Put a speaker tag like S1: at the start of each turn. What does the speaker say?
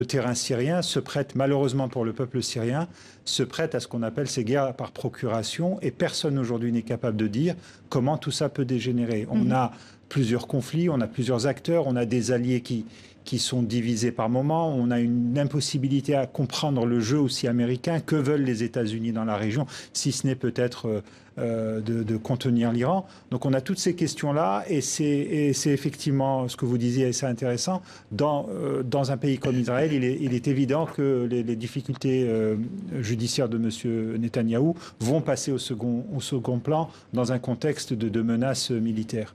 S1: le terrain syrien se prête, malheureusement pour le peuple syrien, se prête à ce qu'on appelle ces guerres par procuration et personne aujourd'hui n'est capable de dire comment tout ça peut dégénérer. On mhm. a plusieurs conflits, on a plusieurs acteurs, on a des alliés qui, qui sont divisés par moments, on a une impossibilité à comprendre le jeu aussi américain, que veulent les États-Unis dans la région, si ce n'est peut-être euh, euh, de, contenir l'Iran. Donc on a toutes ces questions-là, et c'est effectivement ce que vous disiez, et c'est intéressant, dans, euh, dans un pays comme Israël, il est, évident que les, difficultés judiciaires de M. Netanyahou vont passer au second, au second plan dans un contexte de menaces militaires.